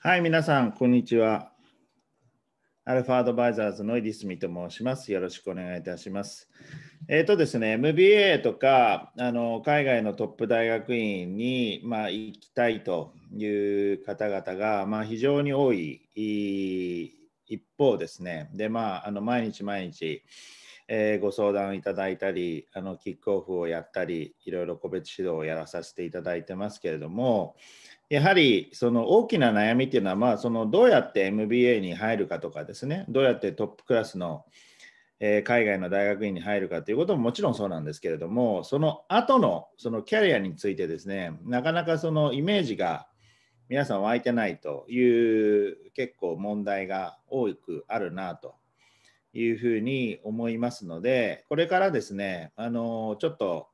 はい、皆さん、こんにちは。アルファアドバイザーズのイリスミと申します。よろしくお願いいたします。えっ、ー、とですね、MBA とかあの海外のトップ大学院に、まあ、行きたいという方々が、まあ、非常に多い一方ですね、で、まあ、あの毎日毎日、えー、ご相談いただいたりあの、キックオフをやったり、いろいろ個別指導をやらさせていただいてますけれども、やはりその大きな悩みっていうのは、まあ、そのどうやって MBA に入るかとかですね、どうやってトップクラスの、えー、海外の大学院に入るかということももちろんそうなんですけれども、その後のそのキャリアについてですね、なかなかそのイメージが皆さん湧いてないという結構問題が多くあるなというふうに思いますので、これからですね、あのちょっと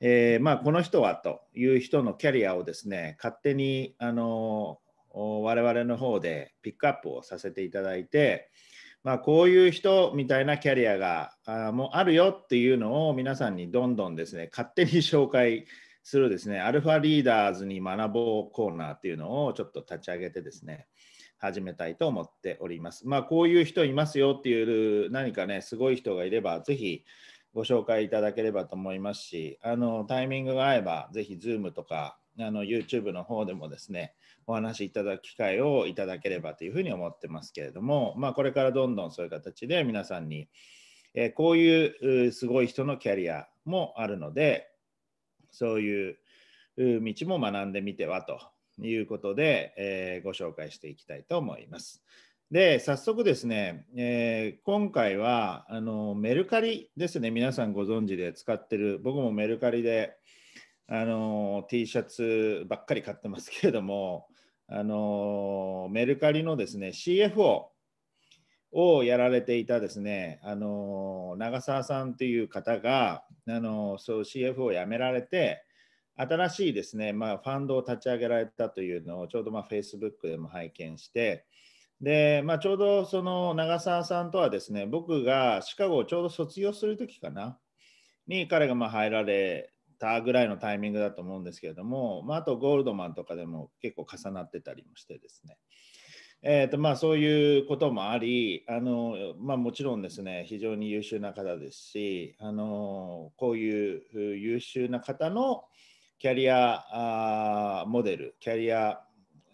えー、まあ、この人はという人のキャリアをですね勝手にあの我々の方でピックアップをさせていただいて、まあ、こういう人みたいなキャリアがあもうあるよっていうのを皆さんにどんどんですね勝手に紹介するですねアルファリーダーズに学ぼうコーナーっていうのをちょっと立ち上げてですね始めたいと思っております。まあ、こういう人いますよっていう何かねすごい人がいればぜひご紹介いただければと思いますし、あのタイミングが合えば、ぜひ Zoom とかあの YouTube の方でもですね、お話しいただく機会をいただければというふうに思ってますけれども、まあ、これからどんどんそういう形で皆さんに、えこういうすごい人のキャリアもあるので、そういう道も学んでみてはということで、えー、ご紹介していきたいと思います。で、早速ですね、えー、今回はあのメルカリですね、皆さんご存知で使ってる、僕もメルカリであの T シャツばっかり買ってますけれども、あのメルカリのですね、CFO をやられていたですね、あの長澤さんという方が、あのそう CFO を辞められて、新しいですね、まあ、ファンドを立ち上げられたというのをちょうどまあ Facebook でも拝見して、で、まあ、ちょうどその長澤さんとはですね、僕がシカゴをちょうど卒業する時かな、に彼がま入られたぐらいのタイミングだと思うんですけれども、まあ、あとゴールドマンとかでも結構重なってたりもしてですね。えーとまあ、そういうこともありあの、まあ、もちろんですね非常に優秀な方ですしあのこういう優秀な方のキャリアモデルキャリア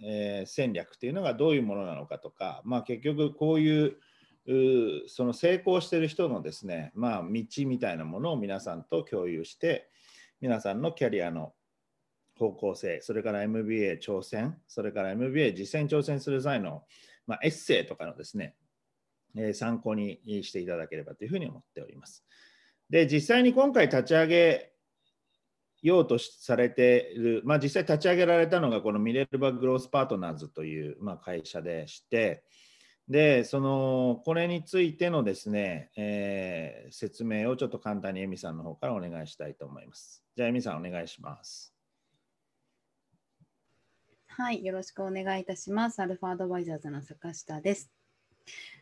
えー、戦略っていうのがどういうものなのかとか、まあ、結局こういうその成功してる人のですね、まあ、道みたいなものを皆さんと共有して皆さんのキャリアの方向性それから MBA 挑戦それから MBA 実践挑戦する際の、まあ、エッセイとかのですね、えー、参考にしていただければというふうに思っております。で実際に今回立ち上げうとされている、まあ、実際立ち上げられたのがこのミレルバ・グロース・パートナーズという、まあ、会社でしてでそのこれについてのですね、えー、説明をちょっと簡単にエミさんの方からお願いしたいと思います。じゃあエミさんお願いします。はい、よろしくお願いいたします。アルファアドバイザーズの坂下です。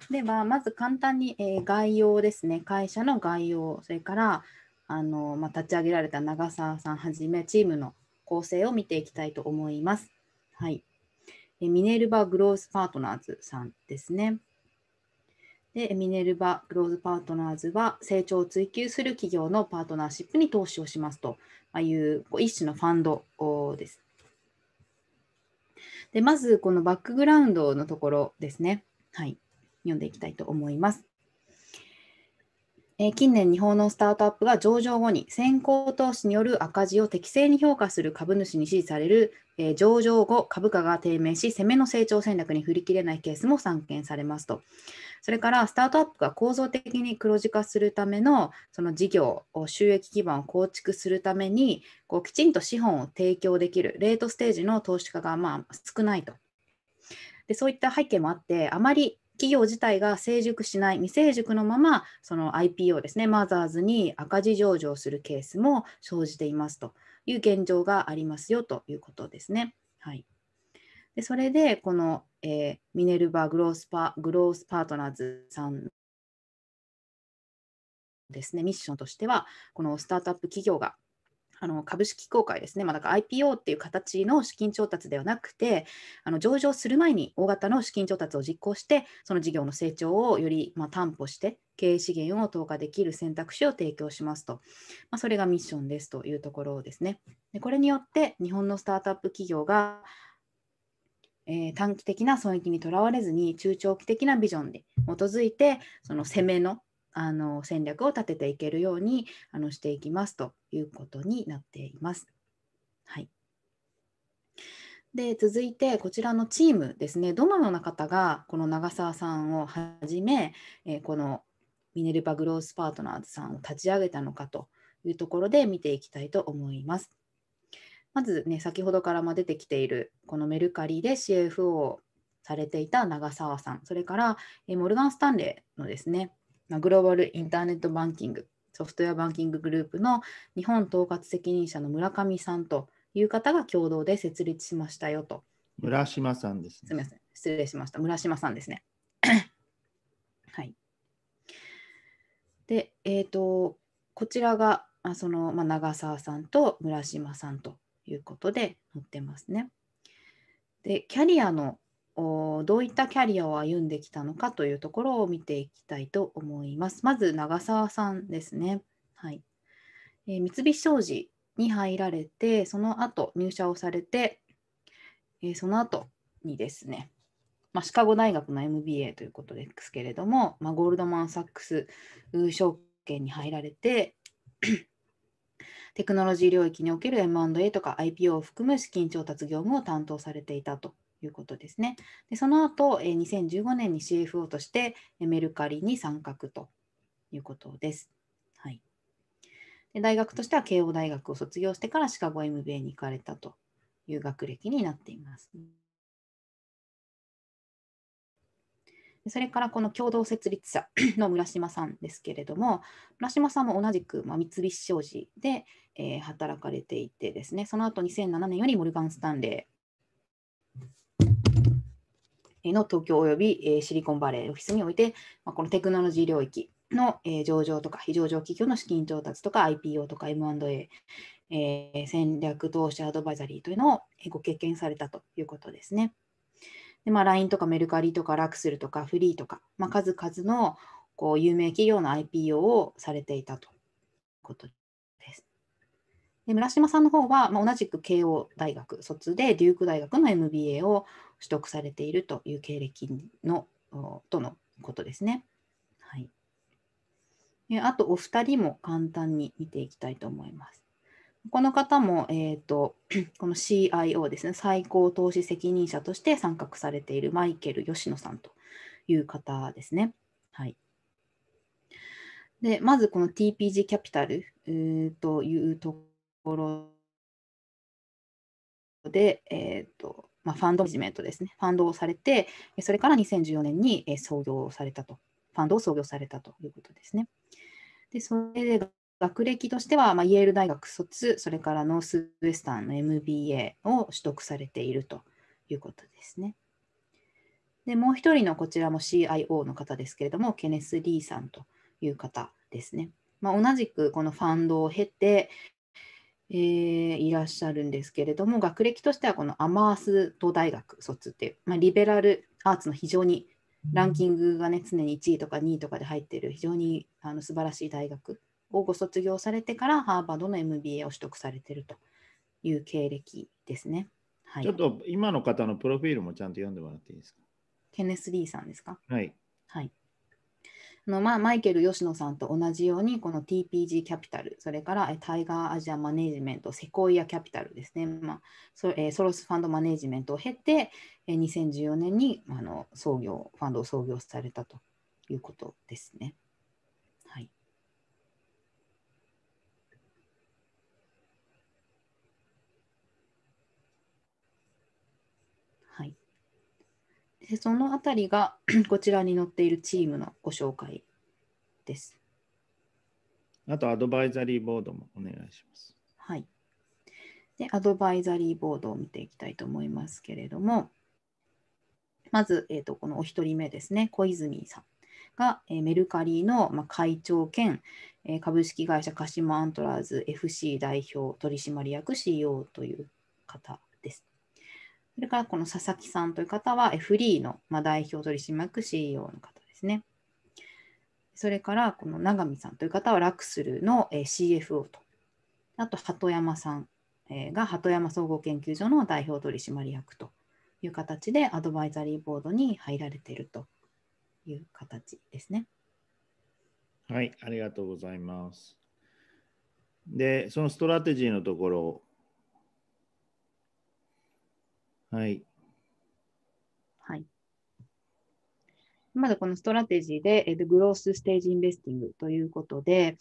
では、まず簡単に、えー、概要ですね。会社の概要、それから、あの、まあ、立ち上げられた長澤さんはじめチームの構成を見ていきたいと思います。はい、えミネルバ・グロース・パートナーズさんですね。でミネルバ・グローズ・パートナーズは成長を追求する企業のパートナーシップに投資をしますという一種のファンドです。でまずこのバックグラウンドのところですね。はい、読んでいきたいと思います。え近年、日本のスタートアップが上場後に先行投資による赤字を適正に評価する株主に支持される、え上場後、株価が低迷し、攻めの成長戦略に振り切れないケースも散見されますと。それからスタートアップが構造的に黒字化するためのその事業を収益基盤を構築するためにこうきちんと資本を提供できるレートステージの投資家がまあ少ないと。でそういった背景もあってあまり企業自体が成熟しない、未成熟のまま、その IPO ですね、マザーズに赤字上場するケースも生じていますという現状がありますよということですね。はい、でそれで、この、えー、ミネルバグロースパグロースパートナーズさんですね、ミッションとしては、このスタートアップ企業があの株式公開ですね、まあ、だから IPO っていう形の資金調達ではなくて、あの上場する前に大型の資金調達を実行して、その事業の成長をよりま担保して、経営資源を投下できる選択肢を提供しますと、まあ、それがミッションですというところですね。でこれによって、日本のスタートアップ企業が、えー、短期的な損益にとらわれずに中長期的なビジョンに基づいてその攻めのあの戦略を立てていけるようにあのしていきますということになっています。はい、で続いてこちらのチームですねどのような方がこの長澤さんをはじめ、えー、このミネルァグロースパートナーズさんを立ち上げたのかというところで見ていきたいと思います。まずね先ほどからも出てきているこのメルカリで CFO をされていた長澤さんそれからモルガン・スタンレーのですねグローバルインターネットバンキングソフトウェアバンキンググループの日本統括責任者の村上さんという方が共同で設立しましたよと。村島さんです、ね、すみません、失礼しました。村島さんですね。はい。で、えっ、ー、と、こちらがあその、まあ、長澤さんと村島さんということで載ってますね。で、キャリアのどういったキャリアを歩んできたのかというところを見ていきたいと思います。まず長澤さんですね。はい、えー、三菱商事に入られて、その後入社をされて、えー、その後にですね、まあ、シカゴ大学の MBA ということですけれども、まあ、ゴールドマン・サックス証券に入られて、テクノロジー領域における M&A とか IPO を含む資金調達業務を担当されていたということですね。でその後、えー、2015年に CFO としてメルカリに参画ということです。はい、で大学としては慶応大学を卒業してからシカゴ MBA に行かれたという学歴になっています。それからこの共同設立者 の村島さんですけれども、村島さんも同じく、まあ、三菱商事で、え働かれていてですね、その後2007年よりモルガン・スタンレー、の東京およびシリコンバレーオフィスにおいて、まあ、このテクノロジー領域の上場とか非上場企業の資金調達とか IPO とか M&A、えー、戦略投資アドバイザリーというのをご経験されたということですね。まあ、LINE とかメルカリとかラクスルとかフリーとか、まあ、数々のこう有名企業の IPO をされていたということで村島さんの方は、まあ、同じく慶応大学卒でデューク大学の MBA を取得されているという経歴のとのことですね。はい、あとお二人も簡単に見ていきたいと思います。この方も、えーと、この CIO ですね、最高投資責任者として参画されているマイケル吉野さんという方ですね。はい、でまずこの TPG キャピタル、というところで、えーとまあ、ファンドマネジメントですね、ファンドをされて、それから2014年に創業されたと、ファンドを創業されたということですね。でそれで学歴としては、まあ、イェール大学卒、それからノースウェスタンの MBA を取得されているということですね。でもう一人のこちらも CIO の方ですけれども、ケネス・リーさんという方ですね。まあ、同じくこのファンドを経て、えー、いらっしゃるんですけれども学歴としてはこのアマースド大学卒っていう、まあ、リベラルアーツの非常にランキングがね常に1位とか2位とかで入っている非常にあの素晴らしい大学をご卒業されてからハーバードの MBA を取得されてるという経歴ですね。はい、ちょっと今の方のプロフィールもちゃんと読んでもらっていいですかケネス・リーさんですかはい。はいのまあ、マイケル吉野さんと同じように、この TPG キャピタル、それからタイガーアジアマネジメント、セコイアキャピタルですね、まあそえソロスファンドマネジメントを経て、えー、2014年にあの創業、ファンドを創業されたということですね。でそのあたりが こちらに載っているチームのご紹介です。あとアドバイザリーボードもお願いします。はい。で、アドバイザリーボードを見ていきたいと思いますけれども、まず、えーと、このお一人目ですね、小泉さんが、えー、メルカリの、まあ、会長兼、えー、株式会社鹿島アントラーズ FC 代表取締役 CEO という方それからこの佐々木さんという方はフリーの、まあ、代表取締役 CEO の方ですね。それからこの永見さんという方はラクスルの CFO と、あと鳩山さんが鳩山総合研究所の代表取締役という形でアドバイザリーボードに入られているという形ですね。はい、ありがとうございます。で、そのストラテジーのところはい。はい。まずこのストラテジーで、グロースステージインベスティングということで、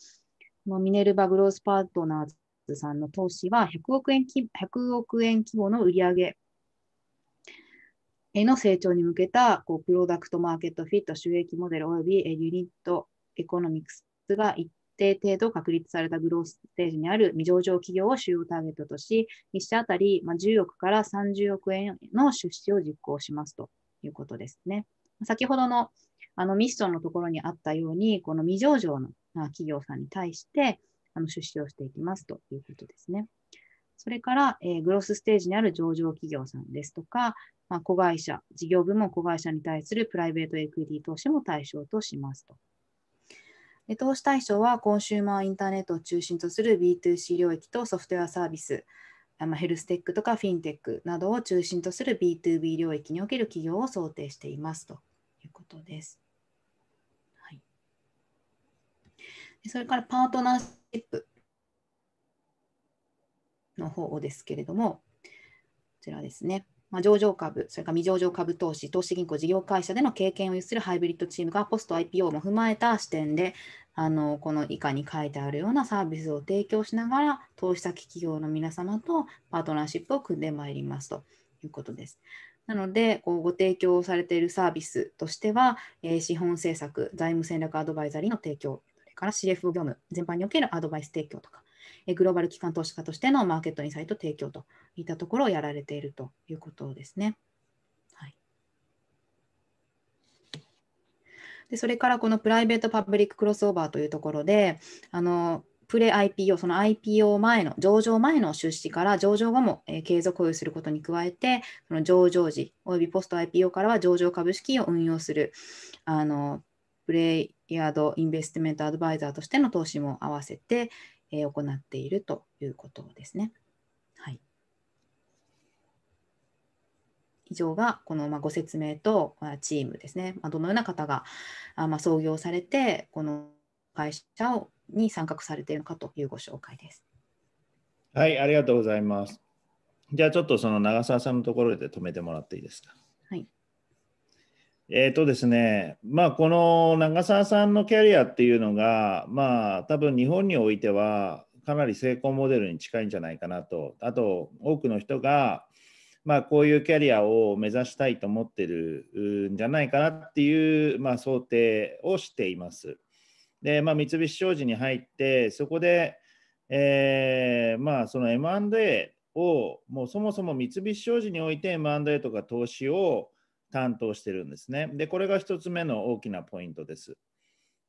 ミネルバグロースパートナーズさんの投資は100億円規 ,100 億円規模の売り上げへの成長に向けたこうプロダクトマーケットフィット収益モデル及びユニットエコノミクスが一定程度確立されたグロースステージにある未上場企業を主要ターゲットとし、1社あたり10億から30億円の出資を実行しますということですね。先ほどのあのミッションのところにあったように、この未上場の企業さんに対してあの出資をしていきますということですね。それから、えー、グロスステージにある上場企業さんですとか、まあ、子会社、事業部門子会社に対するプライベートエクイティ投資も対象としますと投資対象はコンシューマーインターネットを中心とする B2C 領域とソフトウェアサービス、まあ、ヘルステックとかフィンテックなどを中心とする B2B 領域における企業を想定していますということです。はい、それからパートナーシップの方ですけれども、こちらですね。まあ、上場株、それから未上場株投資、投資銀行事業会社での経験を有するハイブリッドチームがポスト IPO も踏まえた視点で、あのこの以下に書いてあるようなサービスを提供しながら、投資先企業の皆様とパートナーシップを組んでまいりますということです。なので、こうご提供されているサービスとしては、えー、資本政策、財務戦略アドバイザリーの提供、それから CFO 業務全般におけるアドバイス提供とか、グローバル機関投資家としてのマーケットインサイト提供といったところをやられているということですね。でそれからこのプライベート・パブリック・クロスオーバーというところで、あのプレ IPO、その IPO 前の、上場前の出資から上場後も、え継続保有することに加えて、その上場時、およびポスト IPO からは上場株式を運用する、あのプレイヤード・インベストメント・アドバイザーとしての投資も合わせて、え行っているということですね。はい、以上がこの、まご説明と、まチームですね、まどのような方があ、ま創業されてこの会社をに参画されているのかというご紹介です。はい、ありがとうございます。じゃあちょっとその長澤さんのところで止めてもらっていいですか。えっ、ー、とですね、まあ、この長澤さんのキャリアっていうのが、まあ、多分日本においては、かなり成功モデルに近いんじゃないかなと、あと、多くの人が、まあ、こういうキャリアを目指したいと思ってるんじゃないかなっていう、まあ、想定をしています。で、まあ、三菱商事に入って、そこで、えー、まあ、その M&A を、もうそもそも三菱商事において M&A とか投資を、担当してるんですね。で、これが1つ目の大きなポイントです。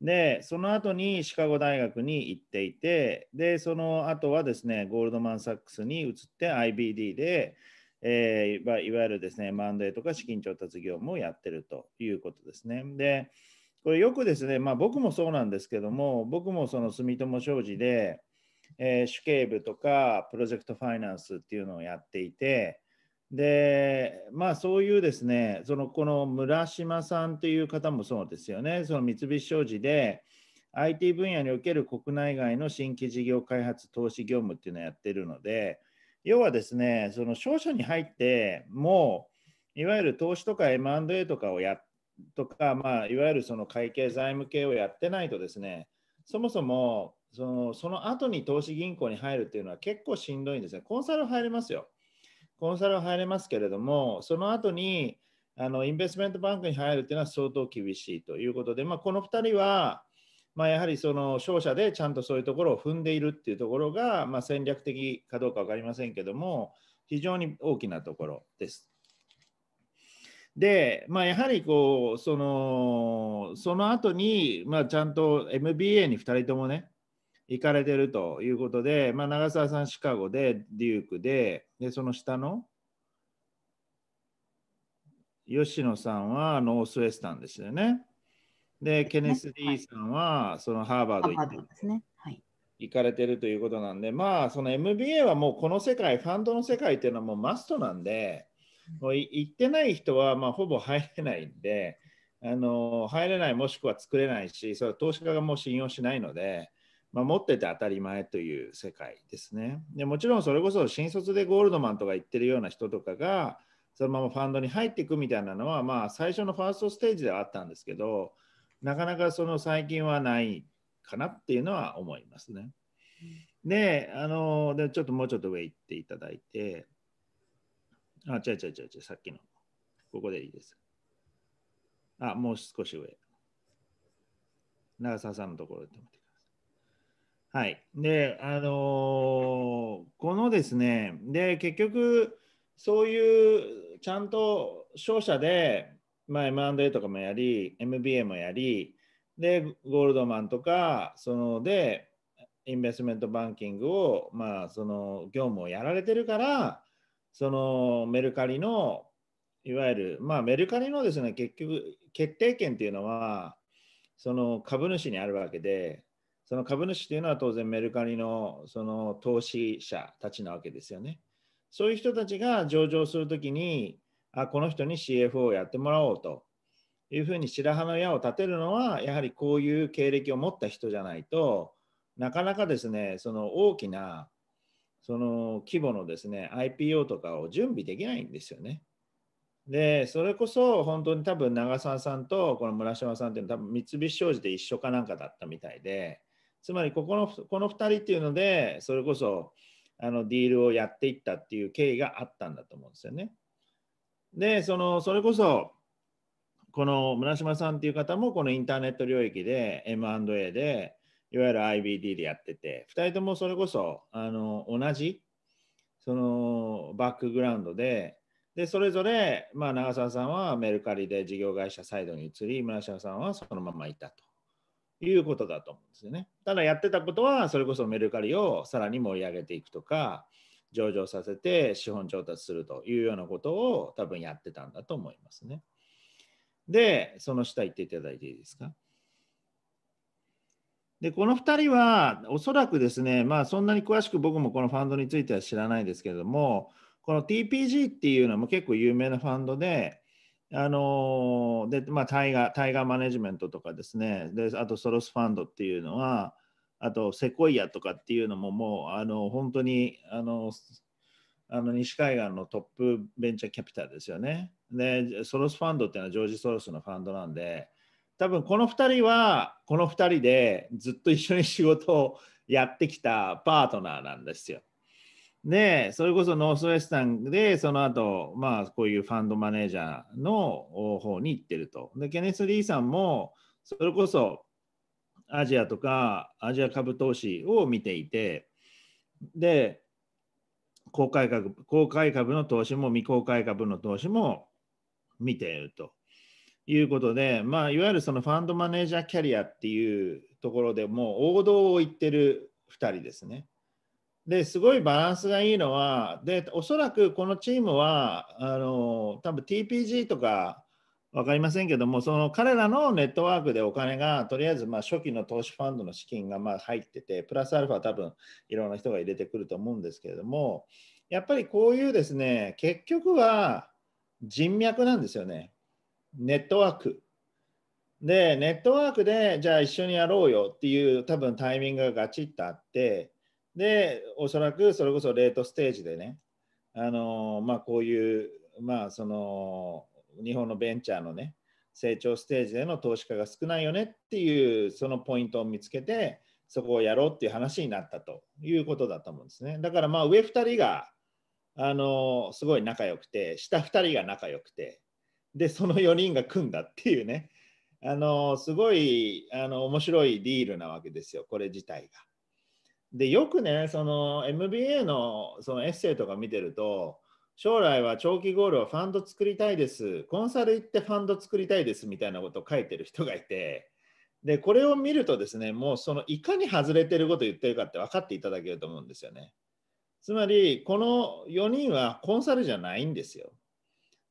で、その後にシカゴ大学に行っていて、で、その後はですね、ゴールドマン・サックスに移って IBD で、えー、いわゆるですね、マンデーとか資金調達業務をやってるということですね。で、これよくですね、まあ、僕もそうなんですけども、僕もその住友商事で、えー、主計部とかプロジェクトファイナンスっていうのをやっていて、でまあそういうですねそのこの村島さんという方もそうですよねその三菱商事で IT 分野における国内外の新規事業開発投資業務っていうのをやってるので要はですねその商社に入ってもういわゆる投資とか M&A とかをやとか、まあ、いわゆるその会計財務系をやってないとですねそもそもそのその後に投資銀行に入るっていうのは結構しんどいんですねコンサル入りますよコンサルは入れますけれども、その後にあのインベストメントバンクに入るというのは相当厳しいということで、まあ、この2人は、まあ、やはりその商社でちゃんとそういうところを踏んでいるっていうところが、まあ、戦略的かどうか分かりませんけれども、非常に大きなところです。で、まあ、やはりこうそのその後に、まあ、ちゃんと MBA に2人ともね行かれてるということで、まあ、長澤さんシカゴでデュークで、で、その下の吉野さんはノースウェスタンですよね。で、ケネス・ディーさんはそのハーバード行って、ねはい、行かれてるということなんで、まあ、その MBA はもうこの世界、ファンドの世界っていうのはもうマストなんで、もう行ってない人はまあほぼ入れないんで、あの入れないもしくは作れないし、それ投資家がもう信用しないので、まあ、持ってて当たり前という世界ですねで。もちろんそれこそ新卒でゴールドマンとか言ってるような人とかがそのままファンドに入っていくみたいなのは、まあ、最初のファーストステージではあったんですけどなかなかその最近はないかなっていうのは思いますね。であのでちょっともうちょっと上行っていただいてあ違う違う違う違うさっきのここでいいです。あもう少し上長澤さんのところで止めて。はい。で、あのー、このですね、で、結局、そういう、ちゃんと商社で、まあ、M&A とかもやり、MBA もやり、で、ゴールドマンとか、そので、インベストメントバンキングを、まあ、その業務をやられてるから、そのメルカリの、いわゆる、まあ、メルカリのですね、結局、決定権っていうのは、その株主にあるわけで、その株主っていうのは当然メルカリのその投資者たちなわけですよね。そういう人たちが上場するときにあ、この人に CFO をやってもらおうというふうに白羽の矢を立てるのは、やはりこういう経歴を持った人じゃないとなかなかですね、その大きなその規模のですね、IPO とかを準備できないんですよね。で、それこそ本当に多分長澤さんとこの村島さんっていうのは多分三菱商事で一緒かなんかだったみたいで、つまりここのこの2人っていうのでそれこそあのディールをやっていったっていう経緯があったんだと思うんですよね。でそのそれこそこの村島さんっていう方もこのインターネット領域で M&A でいわゆる IBD でやってて2人ともそれこそあの同じそのバックグラウンドででそれぞれ、まあ、長澤さんはメルカリで事業会社サイドに移り村島さんはそのままいたと。いうことだと思うんですよね。ただやってたことは、それこそメルカリをさらに盛り上げていくとか、上場させて資本調達するというようなことを多分やってたんだと思いますね。で、その下行っていただいていいですか。で、この2人はおそらくですね、まあそんなに詳しく僕もこのファンドについては知らないですけれども、この TPG っていうのも結構有名なファンドで、あのでまあ、タイガータイガーマネジメントとかですねであとソロスファンドっていうのはあとセコイアとかっていうのももうあの本当にあのあの西海岸のトップベンチャーキャピタルですよね。でソロスファンドっていうのはジョージ・ソロスのファンドなんで多分この2人はこの2人でずっと一緒に仕事をやってきたパートナーなんですよ。で、それこそノースウェスタンで、その後、まあ、こういうファンドマネージャーの方に行ってると。で、ケネス・リーさんも、それこそアジアとか、アジア株投資を見ていて、で、公開株公開株の投資も未公開株の投資も見ているということで、まあ、いわゆるそのファンドマネージャーキャリアっていうところでもう王道を言ってる2人ですね。ですごいバランスがいいのは、でおそらくこのチームは、あの多分 TPG とか分かりませんけども、その彼らのネットワークでお金が、とりあえずまあ初期の投資ファンドの資金がま入ってて、プラスアルファ、多分いろんな人が入れてくると思うんですけれども、やっぱりこういうですね、結局は人脈なんですよね、ネットワーク。で、ネットワークで、じゃあ一緒にやろうよっていう、多分タイミングがガチッとあって、で、おそらくそれこそレートステージでね、あのまあ、こういう、まあ、その日本のベンチャーのね、成長ステージでの投資家が少ないよねっていうそのポイントを見つけてそこをやろうっていう話になったということだと思うんですねだからまあ上2人があのすごい仲良くて下2人が仲良くてでその4人が組んだっていうねあのすごいあの面白いディールなわけですよこれ自体が。でよくねその MBA のそのエッセイとか見てると将来は長期ゴールはファンド作りたいですコンサル行ってファンド作りたいですみたいなことを書いてる人がいてでこれを見るとですねもうそのいかに外れてることを言ってるかって分かっていただけると思うんですよねつまりこの4人はコンサルじゃないんですよ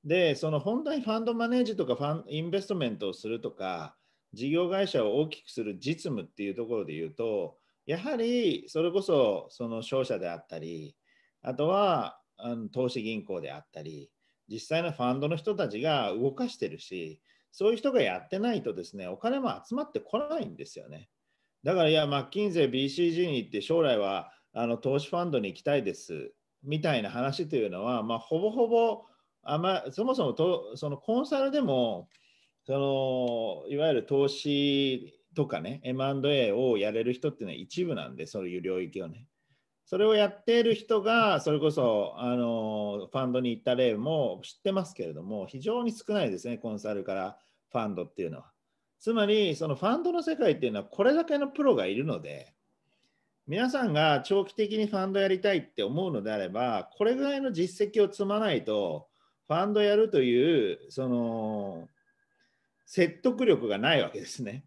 でその本当にファンドマネージとかファンインベストメントをするとか事業会社を大きくする実務っていうところで言うとやはりそれこそその商社であったり、あとはあの投資銀行であったり、実際のファンドの人たちが動かしてるし、そういう人がやってないとですね、お金も集まってこないんですよね。だから、いや、マッキンゼー BCG に行って将来はあの投資ファンドに行きたいですみたいな話というのは、まあ、ほぼほぼあ、ま、そもそもとそのコンサルでもそのいわゆる投資とかね、M&A をやれる人っていうのは一部なんで、そういう領域をね。それをやっている人が、それこそあのファンドに行った例も知ってますけれども、非常に少ないですね、コンサルからファンドっていうのは。つまり、そのファンドの世界っていうのは、これだけのプロがいるので、皆さんが長期的にファンドやりたいって思うのであれば、これぐらいの実績を積まないと、ファンドやるという、その、説得力がないわけですね。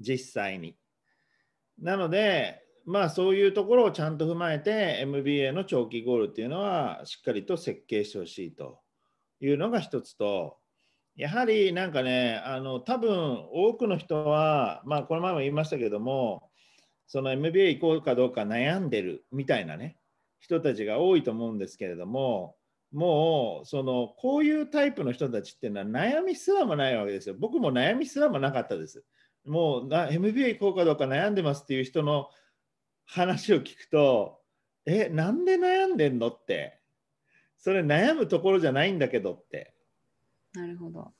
実際に。なので、まあそういうところをちゃんと踏まえて MBA の長期ゴールっていうのはしっかりと設計してほしいというのが一つと、やはりなんかね、あの多分多くの人は、まあこの前も言いましたけども、その MBA 行こうかどうか悩んでるみたいなね、人たちが多いと思うんですけれども、もうそのこういうタイプの人たちっていうのは悩みすらもないわけですよ。僕も悩みすらもなかったです。もうな MBA 行こうかどうか悩んでますっていう人の話を聞くとえなんで悩んでんのってそれ悩むところじゃないんだけどってなるほど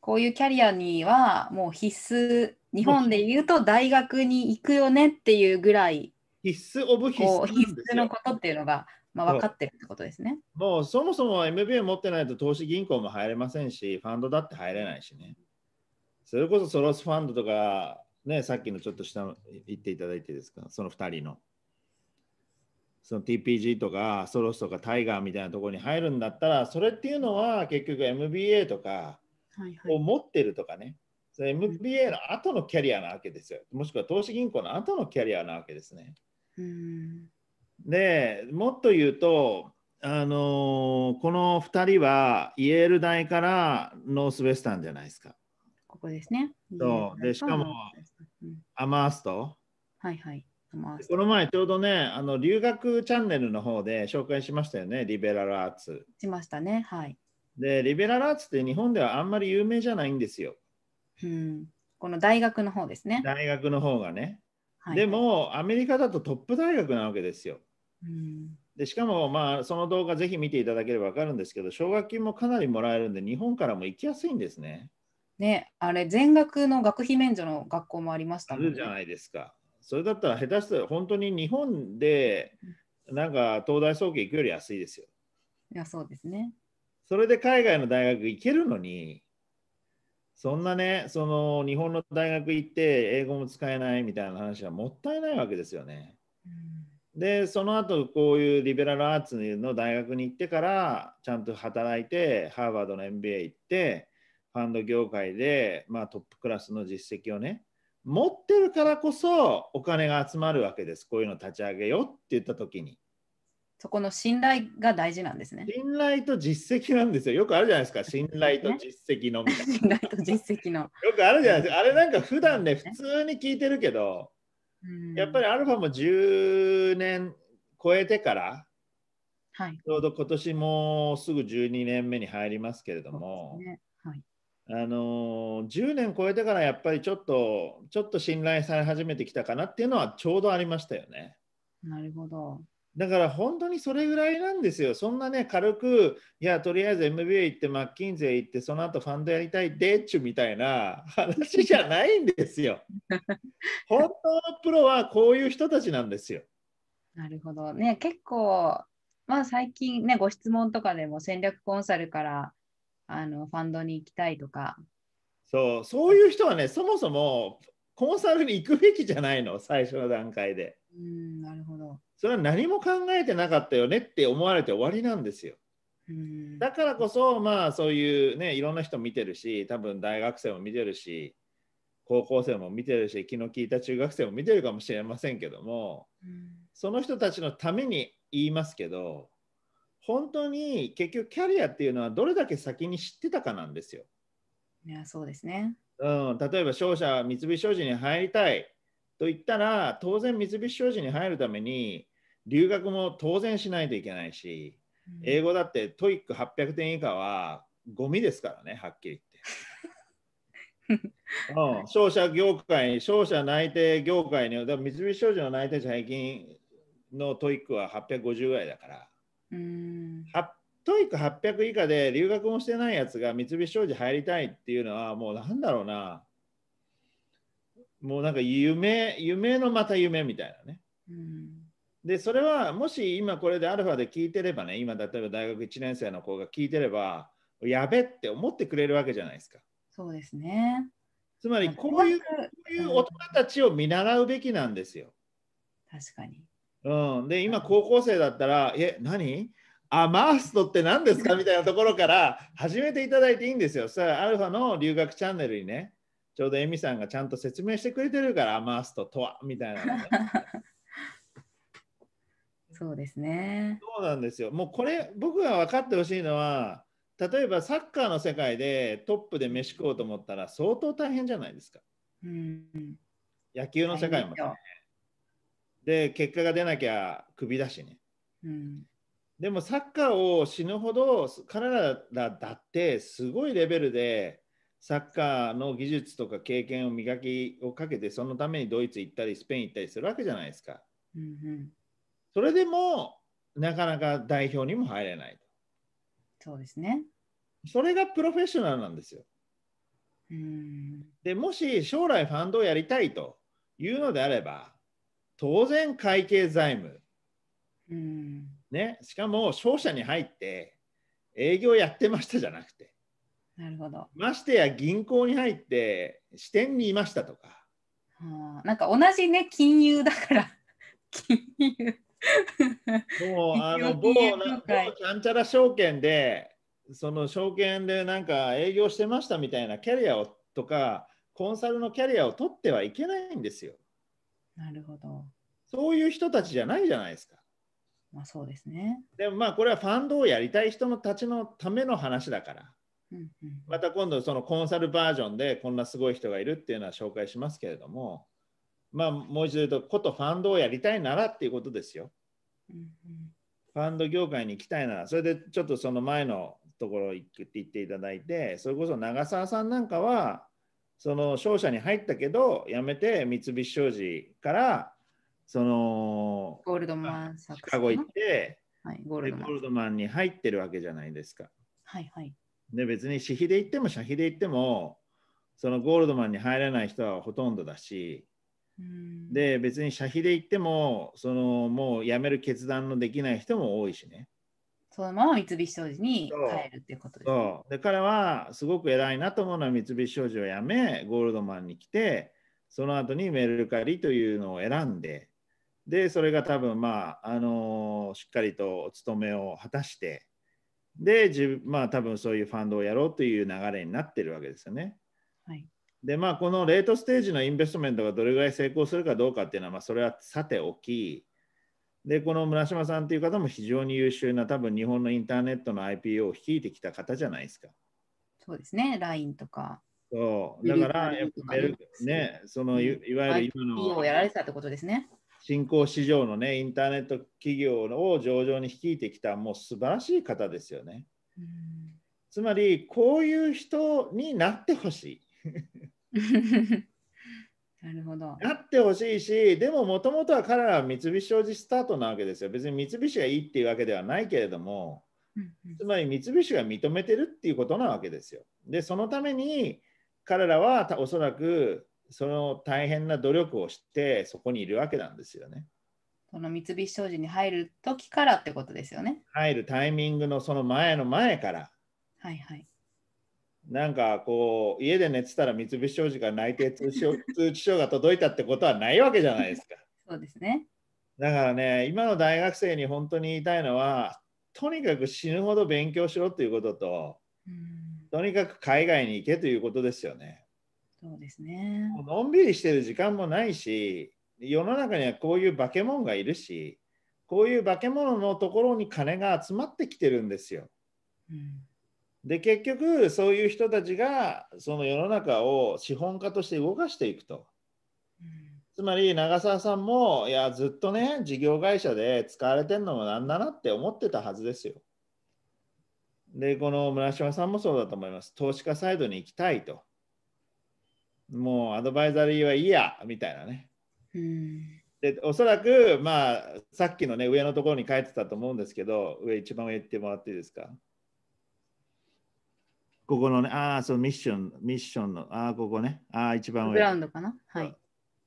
こういうキャリアにはもう必須日本で言うと大学に行くよねっていうぐらい必須オブ必須必須のことっていうのが、まあ、分かってるってことですねもうそもそも MBA 持ってないと投資銀行も入れませんしファンドだって入れないしね、それこそソロスファンドとか、ね、さっきのちょっと下の言っていただいてですか、その2人の。その TPG とかソロスとかタイガーみたいなところに入るんだったら、それっていうのは結局 MBA とかを持ってるとかね、はいはい MBA の後のキャリアなわけですよ。もしくは投資銀行の後のキャリアなわけですね。でもっと言うと、あのー、この2人はイェール大からノースウェスタンじゃないですか。こですね。そうでしかもアマースト。はいはい。この前ちょうどねあの留学チャンネルの方で紹介しましたよねリベラルアーツ。しましたねはい。でリベラルアーツって日本ではあんまり有名じゃないんですよ。うん、この大学の方ですね。大学の方がね。はい、でもアメリカだとトップ大学なわけですよ。うんでしかも、まあ、その動画ぜひ見ていただければ分かるんですけど奨学金もかなりもらえるんで日本からも行きやすいんですね。ね、あれ、全額の学費免除の学校もありましたもん、ね、あるじゃないですか。それだったら、下手したら本当に日本で、なんか東大総研行くより安いですよ。いや、そうですね。それで海外の大学行けるのに、そんなね、その日本の大学行って英語も使えないみたいな話はもったいないわけですよね。うん、で、その後こういうリベラルアーツの大学に行ってから、ちゃんと働いて、ハーバードの MBA 行って、ファンド業界で、まあ、トップクラスの実績をね持ってるからこそお金が集まるわけですこういうの立ち上げようって言った時にそこの信頼が大事なんですね信頼と実績なんですよよくあるじゃないですか信頼と実績のみたいな、信頼と実績の よくあるじゃないですかあれなんか普段ね普通に聞いてるけどやっぱりアルファも10年超えてからはい、ちょうど今年もすぐ12年目に入りますけれども、ね、あの10年超えてからやっぱりちょっとちょっと信頼され始めてきたかなっていうのはちょうどありましたよね。なるほどだから本当にそれぐらいなんですよ。そんなね、軽く、いや、とりあえず MBA 行って、マッキンゼ行って、その後ファンドやりたいでっちゅみたいな 話じゃないんですよ。本当のプロはこういう人たちなんですよ。なるほど。ね、結構、まあ最近ね、ご質問とかでも戦略コンサルからあのファンドに行きたいとか。そうそういう人はねそもそもコンサルに行くべきじゃないの最初の段階で。うんなるほど。それは何も考えてなかったよねって思われて終わりなんですよ。うんだからこそまあそういうねいろんな人見てるし多分大学生も見てるし高校生も見てるし気の利いた中学生も見てるかもしれませんけども、うん、その人たちのために言いますけど本当に結局キャリアっていうのはどれだけ先に知ってたかなんですよ。いやそうですね、うん、例えば商社三菱商事に入りたいと言ったら当然三菱商事に入るために留学も当然しないといけないし、うん、英語だってトイック800点以下はゴミですからねはっきり言って。うん、商社業界、商社内定業界に、だ三菱商事の内定者平均のトイックは850ぐらいだから、うんトイック800以下で留学もしてないやつが三菱商事入りたいっていうのはもうなんだろうなもうなんか夢夢のまた夢みたいなね。うんでそれはもし今これでアルファで聞いてればね今例えば大学1年生の子が聞いてればやべって思ってくれるわけじゃないですか。そうですねつまりこういうこういう大人たちを見習うべきなんですよ。確かにうん、で今高校生だったら「え何あマーストって何ですか?」みたいなところから始めていただいていいんですよ。さあアルファの留学チャンネルにねちょうどエミさんがちゃんと説明してくれてるから「マーストとは」みたいな、そうですね。そうなんですよ。もうこれ僕が分かってほしいのは例えばサッカーの世界でトップで飯食おうと思ったら相当大変じゃないですか。うん、野球の世界も大変。で結果が出なきゃクビだしね、うん、でもサッカーを死ぬほど彼らだってすごいレベルでサッカーの技術とか経験を磨きをかけてそのためにドイツ行ったりスペイン行ったりするわけじゃないですか、うんうん、それでもなかなか代表にも入れないそうですねそれがプロフェッショナルなんですよでもし将来ファンドをやりたいというのであれば当然会計財務、うん、ね、しかも商社に入って営業やってましたじゃなくてなるほどましてや銀行に入って支店にいましたとか、はあ、なんか同じね金融だから 金融もうあの某なんちゃら証券でその証券でなんか営業してましたみたいなキャリアをとかコンサルのキャリアを取ってはいけないんですよ。なるほど。そういう人たちじゃないじゃないですか。まあそうですね。でもまあこれはファンドをやりたい人のたちのための話だから。うんうん、また今度そのコンサルバージョンでこんなすごい人がいるっていうのは紹介しますけれども、まあもう一度言うと、ことファンドをやりたいならっていうことですよ。うんうん、ファンド業界に行きたいなら、それでちょっとその前のところ行っていただいて、それこそ長澤さんなんかは、その商社に入ったけど辞めて三菱商事からそのゴールドマンシカゴ行って、はい、ゴールドマンに入ってるわけじゃないですか。はいはい、で別に私費で行っても社費で行ってもそのゴールドマンに入れない人はほとんどだし、うん、で別に社費で行ってもそのもう辞める決断のできない人も多いしね。そのまま三菱商事に帰るっていうことです、ね、で彼はすごく偉いなと思うのは三菱商事を辞めゴールドマンに来てその後にメルカリというのを選んででそれが多分まあ、あのー、しっかりとお勤めを果たしてで自分まあ多分そういうファンドをやろうという流れになってるわけですよね。はい、でまあこのレートステージのインベストメントがどれぐらい成功するかどうかっていうのは、まあ、それはさておきで、この村島さんという方も非常に優秀な、多分日本のインターネットの IPO を率いてきた方じゃないですか。そうですね、LINE とか。そうだから、ね、そのいわゆる今の。をやられてたってことですね。新興市場のね、インターネット企業を上場に率いてきた、もう素晴らしい方ですよね。つまり、こういう人になってほしい。なるほど。なってほしいし、でももともとは彼らは三菱商事スタートなわけですよ。別に三菱がいいっていうわけではないけれども、うんうん、つまり三菱が認めてるっていうことなわけですよ。で、そのために彼らはおそらくその大変な努力をしてそこにいるわけなんですよね。この三菱商事に入る時からってことですよね。入るタイミングのその前の前から。はいはい。なんかこう家で寝てたら三菱商事が内定通知通知書が届いたってことはないわけじゃないですか。そうですねだからね今の大学生に本当に言いたいのはとにかく死ぬほど勉強しろということと、とにかく海外に行けということですよね。そうですねのんびりしてる時間もないし世の中にはこういう化け物がいるしこういう化け物のところに金が集まってきてるんですよ。うんで結局そういう人たちがその世の中を資本家として動かしていくと。つまり長澤さんもいやずっとね事業会社で使われてるのもなんだなって思ってたはずですよ。でこの村島さんもそうだと思います。投資家サイドに行きたいと。もうアドバイザリーはいいやみたいなね。でおそらくまあさっきのね上のところに書いてたと思うんですけど上一番上行ってもらっていいですか。ここのね、ああ、そのミッション、ミッションの、ああ、ここね、ああ、一番上。ラウンドかな。はい。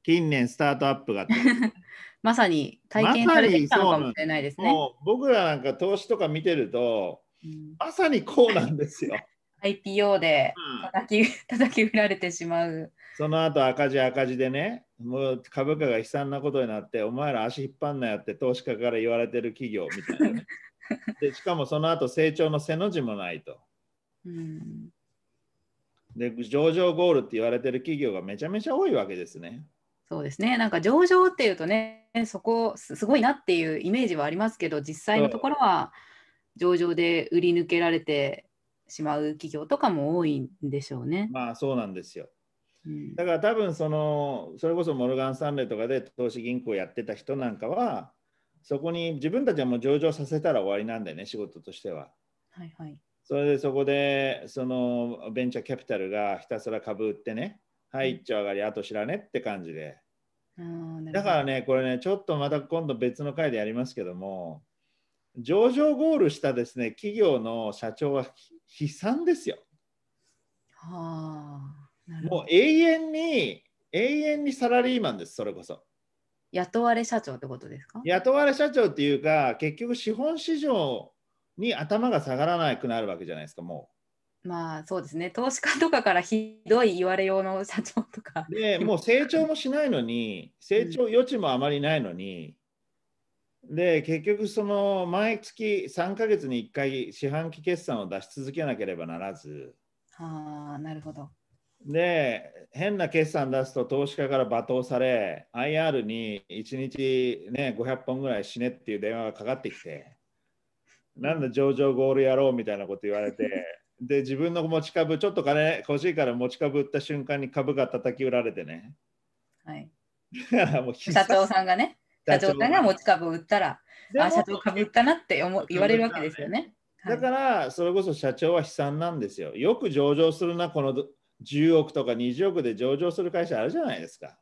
近年スタートアップが まさに体験されてきたのかもしれないですね。ま、僕らなんか投資とか見てると、うん、まさにこうなんですよ。IPO で叩き,、うん、叩き売られてしまう。その後赤字赤字でね、もう株価が悲惨なことになって、お前ら足引っ張んなやって投資家から言われてる企業みたいな、ね、でしかもその後成長の背の字もないと。うん、で上場ゴールって言われてる企業がめちゃめちゃ多いわけですね。そうですねなんか上場っていうとねそこすごいなっていうイメージはありますけど実際のところは上場で売り抜けられてしまう企業とかも多いんでしょうね。まあそうなんですよ。だから多分そのそれこそモルガン・スタンレーとかで投資銀行やってた人なんかはそこに自分たちはもう上場させたら終わりなんでね仕事としては。はいはい、それでそこでそのベンチャーキャピタルがひたすら株売ってね、はい、一丁上がり、あと知らねって感じで。だからね、これね、ちょっとまた今度別の回でやりますけども、上場ゴールしたですね、企業の社長は悲惨ですよ。はあ、もう永遠に、永遠にサラリーマンです、それこそ。雇われ社長ってことですか雇われ社長っていうか、結局資本市場に頭が下がらなくなるわけじゃないですかもう。まあそうですね投資家とかからひどい言われようの社長とか。で もう成長もしないのに成長余地もあまりないのに。で結局その毎月3か月に1回四半期決算を出し続けなければならず。あなるほどで変な決算出すと投資家から罵倒され IR に1日、ね、500本ぐらい死ねっていう電話がかかってきてなんだ上場ゴールやろうみたいなこと言われて、で、自分の持ち株、ちょっと金欲しいから持ち株売った瞬間に株が叩き売られてね。はい。もう社長さんがね、社長さんが持ち株売ったら、あ、社長株売ったなって思言われるわけですよね。だから、それこそ社長は悲惨なんですよ。よく上場するな、この10億とか20億で上場する会社あるじゃないですか。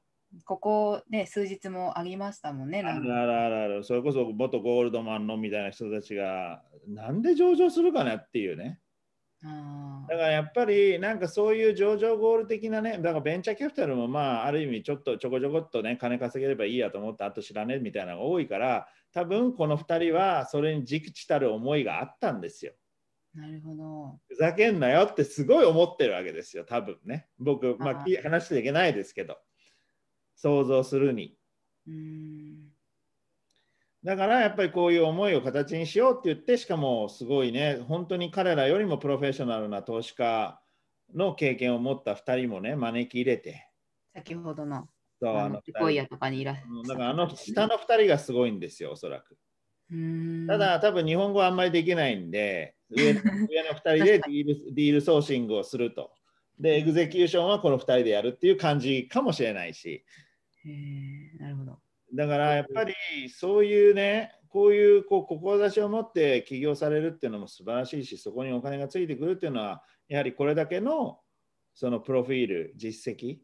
ここね、数日もありましたもんね。なんあああそれこそ元ゴールドマンのみたいな人たちが、なんで上場するかなっていうね。だからやっぱりなんかそういう上場ゴール的なねだからベンチャーキャピタルもまあある意味ちょっとちょこちょこっとね金稼げればいいやと思ってあと知らねえみたいなのが多いから多分この2人はそれにじくちたる思いがあったんですよ。なるほど。ふざけんなよってすごい思ってるわけですよ多分ね僕まあ話していけないですけど。想像するに。だからやっぱりこういう思いを形にしようって言ってしかもすごいね本当に彼らよりもプロフェッショナルな投資家の経験を持った2人もね招き入れて先ほどのそうあのとかにいらっしゃる、だからあの下の2人がすごいんですよおそらくただ多分日本語あんまりできないんで 上の2人でディールディールソーシングをするとでエグゼキューションはこの2人でやるっていう感じかもしれないしなるほど。だからやっぱりそういうね、こういうこう志を持って起業されるっていうのも素晴らしいし、そこにお金がついてくるっていうのは、やはりこれだけのそのプロフィール、実績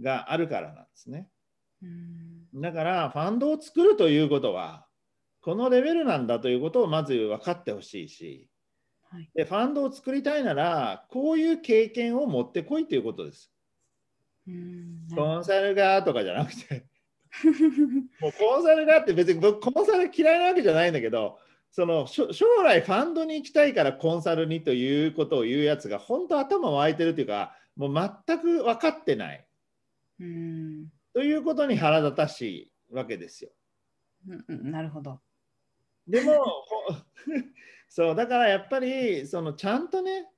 があるからなんですね。だからファンドを作るということは、このレベルなんだということをまず分かってほしいし、はい、でファンドを作りたいなら、こういう経験を持ってこいということです。コンサルがとかじゃなくて もうコンサルがって別に僕コンサル嫌いなわけじゃないんだけどその将来ファンドに行きたいからコンサルにということを言うやつが本当頭湧いてるというかもう全く分かってない。うんということに腹立たしいわけですよ。なるほど。でも そうだからやっぱりそのちゃんとね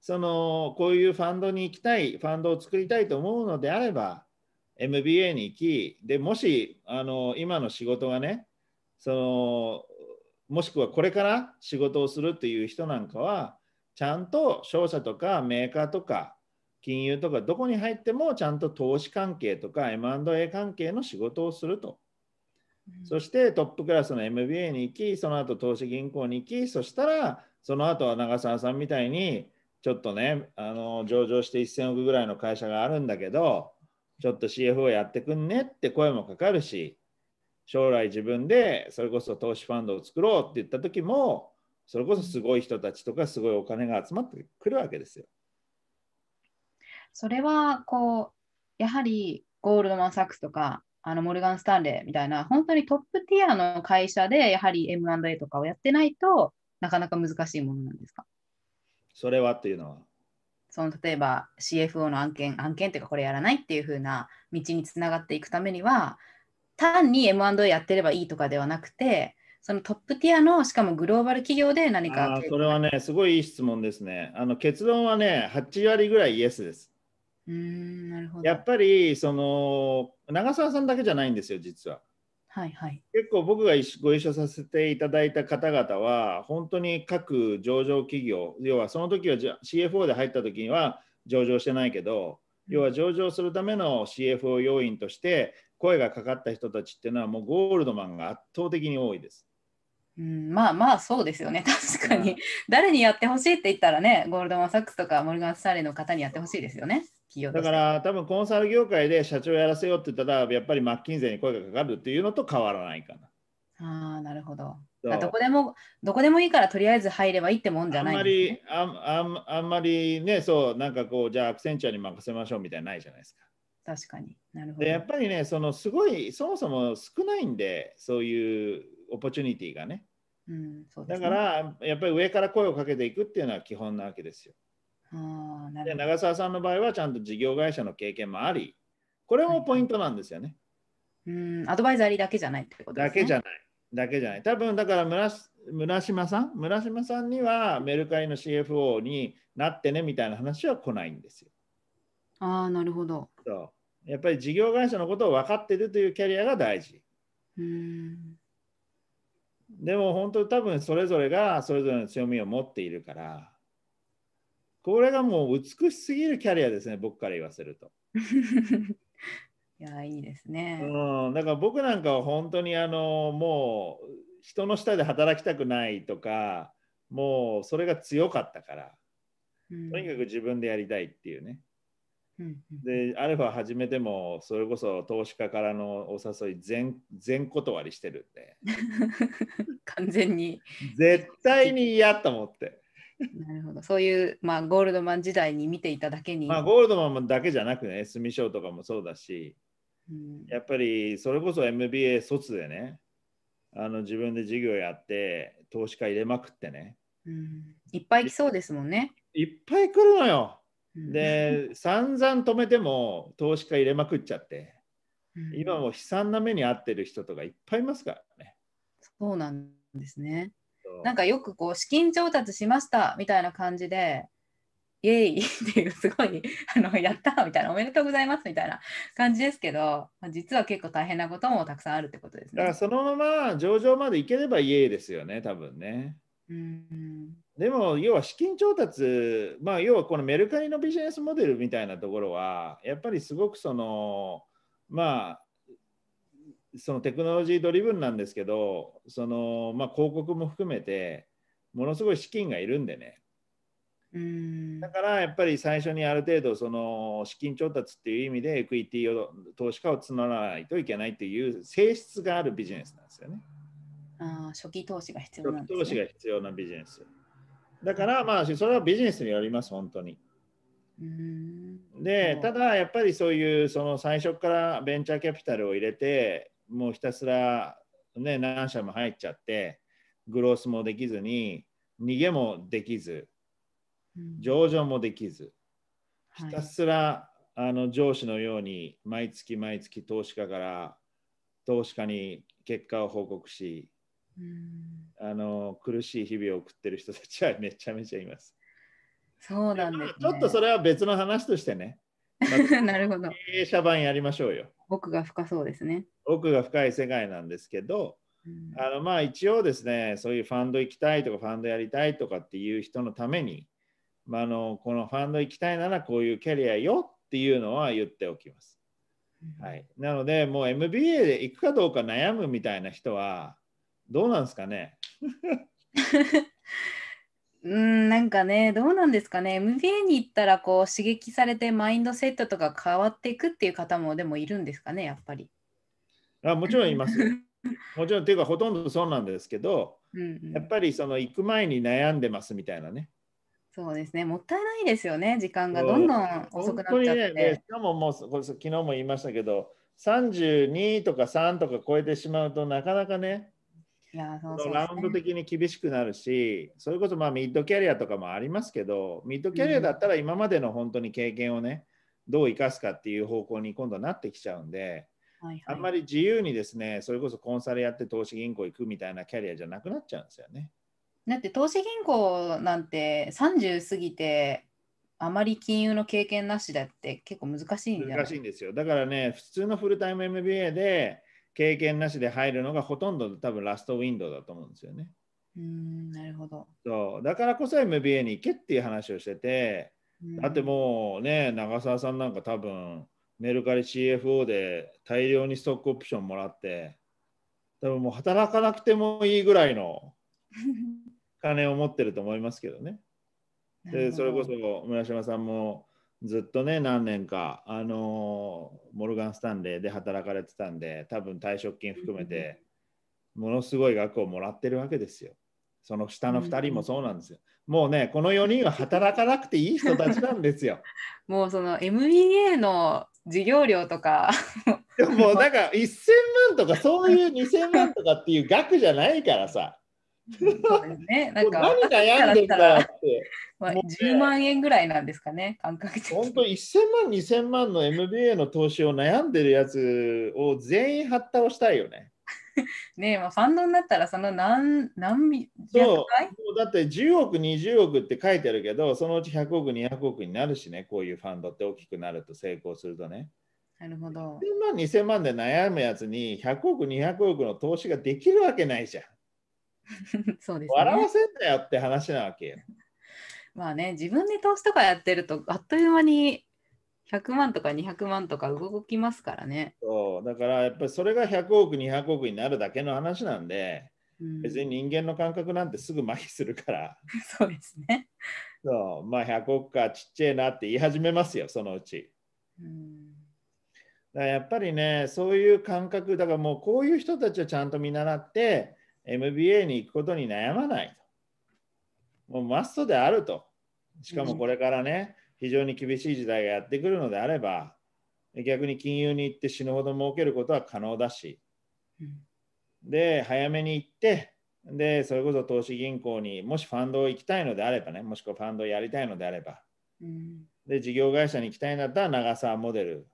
そのこういうファンドに行きたいファンドを作りたいと思うのであれば MBA に行きでもしあの今の仕事がねそのもしくはこれから仕事をするっていう人なんかはちゃんと商社とかメーカーとか金融とかどこに入ってもちゃんと投資関係とか M&A 関係の仕事をすると、そしてトップクラスの MBA に行きその後投資銀行に行きそしたらその後は長澤さんみたいにちょっとね、あの上場して1000億ぐらいの会社があるんだけど、ちょっと CFO やってくんねって声もかかるし、将来自分でそれこそ投資ファンドを作ろうって言った時も、それこそすごい人たちとかすごいお金が集まってくるわけですよ。それはこうやはりゴールドマン・サックスとかあのモルガン・スタンレーみたいな本当にトップティアの会社でやはり M&A とかをやってないとなかなか難しいものなんですかそれはっていうのはその例えば CFO の案件案件っていうかこれやらないっていうふうな道につながっていくためには単に M&A やってればいいとかではなくてそのトップティアのしかもグローバル企業で何かそれはねすごいいい質問ですねあの結論はね8割ぐらいイエスですうんなるほどやっぱりその長澤さんだけじゃないんですよ実ははいはい、結構僕がご一緒させていただいた方々は本当に各上場企業要はその時は CFO で入った時には上場してないけど要は上場するための CFO 要員として声がかかった人たちっていうのはもうゴールドマンが圧倒的に多いです。うん、まあまあそうですよね確かに、誰にやってほしいって言ったらねゴールドマン・サックスとかモルガン・スターレの方にやってほしいですよね。企業だから多分コンサル業界で社長やらせようって言ったらやっぱりマッキンゼーに声がかかるっていうのと変わらないかな。ああなるほど。どこでもどこでもいいからとりあえず入ればいいってもんじゃないんね、あんまりあんあんまりねそうなんかこうじゃあアクセンチャーに任せましょうみたいなないじゃないですか。確かになるほどやっぱりねそのすごいそもそも少ないんでそういうオポチュニティがね。うん、そうねだからやっぱり上から声をかけていくっていうのは基本なわけですよ。で長澤さんの場合はちゃんと事業会社の経験もあり、これもポイントなんですよね。はい、うんアドバイザリーだけじゃないってことですね。だけじゃない。だけじゃない。多分だから村村島さん、村島さんにはメルカリの CFO になってねみたいな話は来ないんですよ。ああ、なるほど。そうやっぱり事業会社のことを分かっているというキャリアが大事。うんでも本当多分それぞれがそれぞれの強みを持っているから。これがもう美しすぎるキャリアですね、僕から言わせると。いや、いいですね。うん、だから僕なんかは本当にあのもう人の下で働きたくないとか、もうそれが強かったから、うん、とにかく自分でやりたいっていうね。で、アルファ始めても、それこそ投資家からのお誘い全、全断りしてるんで。完全に。絶対に嫌と思って。なるほどそういう、まあ、ゴールドマン時代に見ていただけに。まあ、ゴールドマンだけじゃなくね、住賞とかもそうだし、うん、やっぱりそれこそ MBA 卒でね、あの自分で授業やって、投資家入れまくってね。うん、いっぱい来そうですもんね。いっぱい来るのよ。で、散々止めても投資家入れまくっちゃって、今も悲惨な目に遭ってる人とかいっぱいいますからね。そうなんですね。なんかよくこう資金調達しましたみたいな感じで、イエイ っていうすごいあのやったみたいなおめでとうございますみたいな感じですけど、まあ、実は結構大変なこともたくさんあるってことですね。だからそのまま上場までいければイエイですよね多分ね。うんでも要は資金調達、まあ、要はこのメルカリのビジネスモデルみたいなところはやっぱりすごくそのまあそのテクノロジードリブンなんですけどその、まあ、広告も含めてものすごい資金がいるんでねうんだからやっぱり最初にある程度その資金調達っていう意味でエクイティを投資家を募らないといけないっていう性質があるビジネスなんですよね。あ初期投資が必要なんです、ね、初期投資が必要なビジネス。だからまあそれはビジネスによります本当に。でただやっぱりそういうその最初からベンチャーキャピタルを入れてもうひたすら、ね、何社も入っちゃってグロースもできずに逃げもできず上場もできず、ひたすら、はい、あの上司のように毎月毎月投資家から投資家に結果を報告し、あの苦しい日々を送ってる人たちは めちゃめちゃいます。そうなんです、ね、ちょっとそれは別の話としてね。ま、経営者版やりましょうよ。僕が深そうですね。奥が深い世界なんですけど、あのまあ一応ですねそういうファンド行きたいとかファンドやりたいとかっていう人のために、まあ、のこのファンド行きたいならこういうキャリアよっていうのは言っておきます。はい、なのでもう MBA で行くかどうか悩むみたいな人は どうなんですかねうんなんかねどうなんですかね MBA に行ったらこう刺激されてマインドセットとか変わっていくっていう方もでもいるんですかねやっぱり。あもちろんいます。もちろんっていうかほとんどそうなんですけど、うんうん、やっぱりその行く前に悩んでますみたいなね。そうですね、もったいないですよね、時間がどんどん遅くなっちゃって。ね、しかももう昨日も言いましたけど、32とか3とか超えてしまうとなかなかね、いやそう、ね、ラウンド的に厳しくなるし、それこそまあミッドキャリアとかもありますけど、ミッドキャリアだったら今までの本当に経験をね、どう生かすかっていう方向に今度なってきちゃうんで、はいはい、あんまり自由にですねそれこそコンサルやって投資銀行行くみたいなキャリアじゃなくなっちゃうんですよね。だって投資銀行なんて30過ぎてあまり金融の経験なしだって結構難しいんじゃない難しいんですよ。だからね普通のフルタイム MBA で経験なしで入るのがほとんど多分ラストウィンドウだと思うんですよね。うんなるほどそうだからこそ MBA に行けっていう話をしてて、だってもうね長澤さんなんか多分メルカリ CFO で大量にストックオプションもらって、多分もう働かなくてもいいぐらいの 金を持ってると思いますけどね。でそれこそ村島さんもずっとね何年かあのモルガン・スタンレーで働かれてたんで多分退職金含めてものすごい額をもらってるわけですよ。その下の2人もそうなんですよ。うん、もうね、この4人は働かなくていい人たちなんですよ。もうその MBA の授業料とかもうなんか1000万とかそういう2000万とかっていう額じゃないからさ。ね、なんか何悩んでるかって。まあ、10万円ぐらいなんですかね、感覚的本当、1000万、2000万の MBA の投資を悩んでるやつを全員発倒したいよね。ねえ、まあ、ファンドになったらその何何百倍そうだって10億、20億って書いてあるけど、そのうち100億、200億になるしね、こういうファンドって大きくなると成功するとね。なるほど。1000万、2000万で悩むやつに100億、200億の投資ができるわけないじゃん。そうです、ね、笑わせんだよって話なわけよ。まあね、自分で投資とかやってると、あっという間に100万とか200万とか動きますからね。そうだからやっぱりそれが100億200億になるだけの話なんで、うん、別に人間の感覚なんてすぐ麻痺するから。そうですね。そうまあ100億かちっちゃいなって言い始めますよそのうち。うんだやっぱりねそういう感覚だからもうこういう人たちをちゃんと見習って MBA に行くことに悩まないと。もうマストであると。しかもこれからね、非常に厳しい時代がやってくるのであれば逆に金融に行って死ぬほど儲けることは可能だし、で早めに行ってでそれこそ投資銀行にもしファンド行きたいのであればねもしくはファンドやりたいのであれば、で事業会社に行きたいんだったら長澤モデル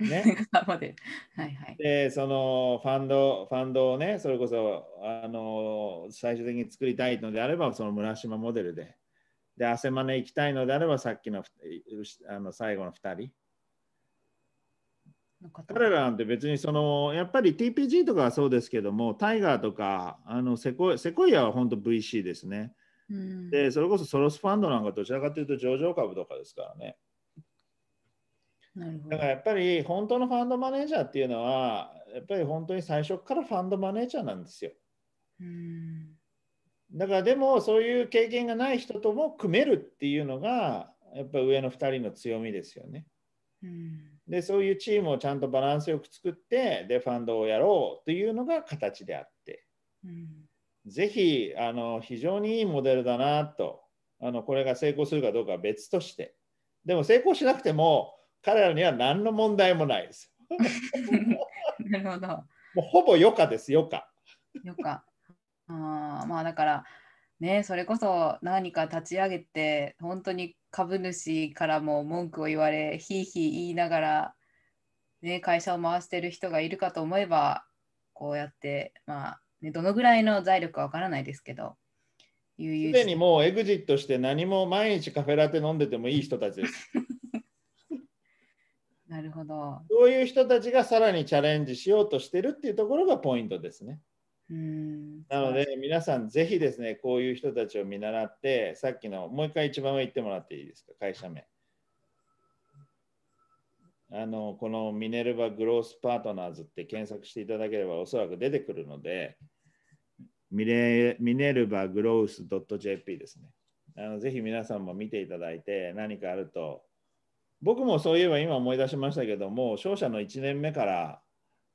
ね、はいはい、でそのファンドファンドをねそれこそあの最終的に作りたいのであればその村島モデルでで、汗まね行きたいのであれば、さっきのあの最後の2人。彼らなんて別にそのやっぱり TPG とかはそうですけどもタイガーとかあのセコセコイアは本当 VC ですね、うん、でそれこそソロスファンドなんかどちらかというと上場株とかですからねだからやっぱり本当のファンドマネージャーっていうのはやっぱり本当に最初からファンドマネージャーなんですよ。うんだからでもそういう経験がない人とも組めるっていうのがやっぱ上の2人の強みですよね。うん、でそういうチームをちゃんとバランスよく作ってでファンドをやろうというのが形であって、うん、ぜひあの非常にいいモデルだなとあのこれが成功するかどうかは別としてでも成功しなくても彼らには何の問題もないです。なるほど。もうほぼ余暇です余暇。余暇。あまあだからねそれこそ何か立ち上げて本当に株主からも文句を言われひいひい言いながら、ね、会社を回してる人がいるかと思えばこうやってまあ、ね、どのぐらいの財力かわからないですけど。すでにもうエグジットして何も毎日カフェラテ飲んでてもいい人たちです。なるほど。そういう人たちがさらにチャレンジしようとしてるっていうところがポイントですね。なので皆さんぜひですねこういう人たちを見習ってさっきのもう一回一番上行ってもらっていいですか会社名あのこのミネルバグロースパートナーズって検索していただければおそらく出てくるのでミレミネルバグロース .jp ですねあのぜひ皆さんも見ていただいて何かあると僕もそういえば今思い出しましたけども商社の1年目から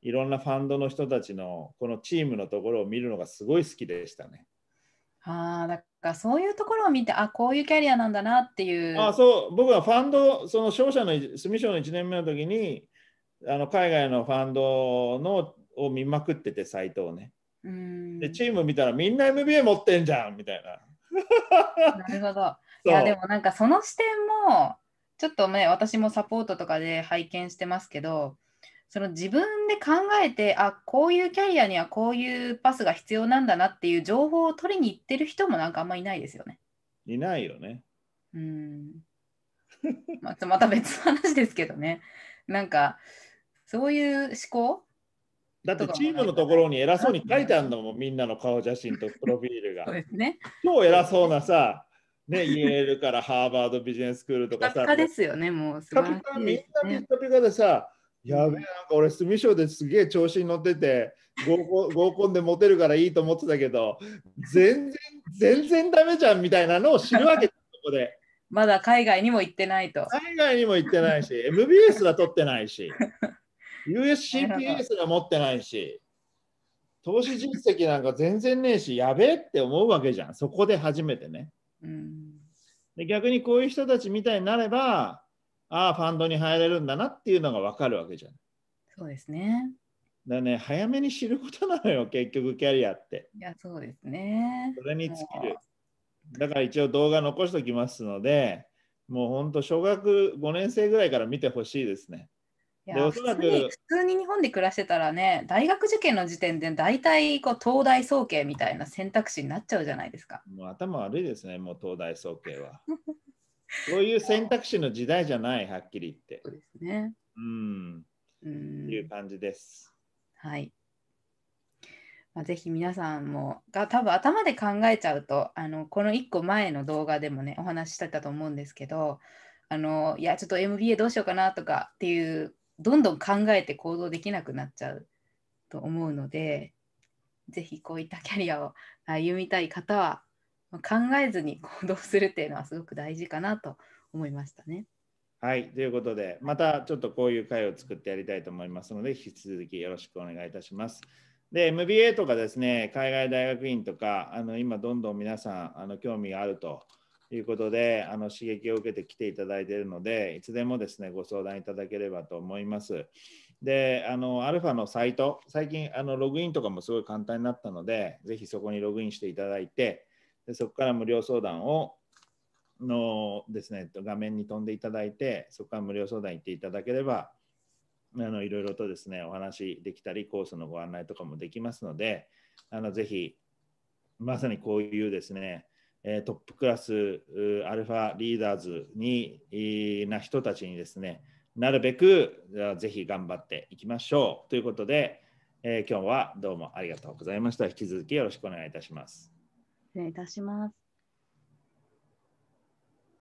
いろんなファンドの人たちのこのチームのところを見るのがすごい好きでしたね。ああ、だからそういうところを見て、あこういうキャリアなんだなっていう。あそう、僕はファンド、その商社の住所の1年目の時に、あの海外のファンドのを見まくってて、サイトをね。うんで、チーム見たらみんな MBA 持ってんじゃんみたいな。なるほど。いや、でもなんかその視点も、ちょっとね、私もサポートとかで拝見してますけど、その自分で考えてあこういうキャリアにはこういうパスが必要なんだなっていう情報を取りに行ってる人もなんかあんまいないですよね。いないよね。うんまた別の話ですけどね。なんかそういう思考だってチームのところに偉そうに書いてあるのもみんなの顔写真とプロフィールが。そうですね、超偉そうなさ、ね、イエールからハーバードビジネススクールとかさ。ですよね、もうすごい、みんなピッカピカでさ、やべえ、なんか俺、住所ですげえ調子に乗ってて、合コン 合コンでモテるからいいと思ってたけど、全然、全然ダメじゃんみたいなのを知るわけそこで。まだ海外にも行ってないと。海外にも行ってないし、MBS は取ってないし、USCPS は持ってないし、投資実績なんか全然ねえし、やべえって思うわけじゃん、そこで初めてね。うん、で逆にこういう人たちみたいになれば、ああ、ファンドに入れるんだなっていうのが分かるわけじゃん。そうですね。だね、早めに知ることなのよ、結局キャリアって。いや、そうですね。それに尽きる。だから一応動画残しておきますので、もう本当、小学5年生ぐらいから見てほしいですね。いおそらく普通に日本で暮らしてたらね、大学受験の時点で大体こう東大総計みたいな選択肢になっちゃうじゃないですか。もう頭悪いですね、もう東大総計は。そういう選択肢の時代じゃない、はっきり言って。そうですね。うん。うん。いう感じです。はい。まあ、ぜひ皆さんもが多分頭で考えちゃうとあのこの1個前の動画でもねお話ししてたと思うんですけどあのいやちょっと MBA どうしようかなとかっていうどんどん考えて行動できなくなっちゃうと思うのでぜひこういったキャリアを歩みたい方は考えずに行動するっていうのはすごく大事かなと思いましたね。はいということでまたちょっとこういう会を作ってやりたいと思いますので引き続きよろしくお願いいたします。で MBA とかですね海外大学院とかあの今どんどん皆さんあの興味があるということであの刺激を受けてきていただいているのでいつでもですねご相談いただければと思います。であのアルファのサイト最近あのログインとかもすごい簡単になったのでぜひそこにログインしていただいてでそこから無料相談をのですね、画面に飛んでいただいて、そこから無料相談行っていただければ、あのいろいろとですね、お話できたり、コースのご案内とかもできますので、あのぜひ、まさにこういうですね、トップクラスアルファリーダーズにな人たちにですね、なるべくぜひ頑張っていきましょうということで、えー、今日はどうもありがとうございました。引き続きよろしくお願いいたします。礼いたします。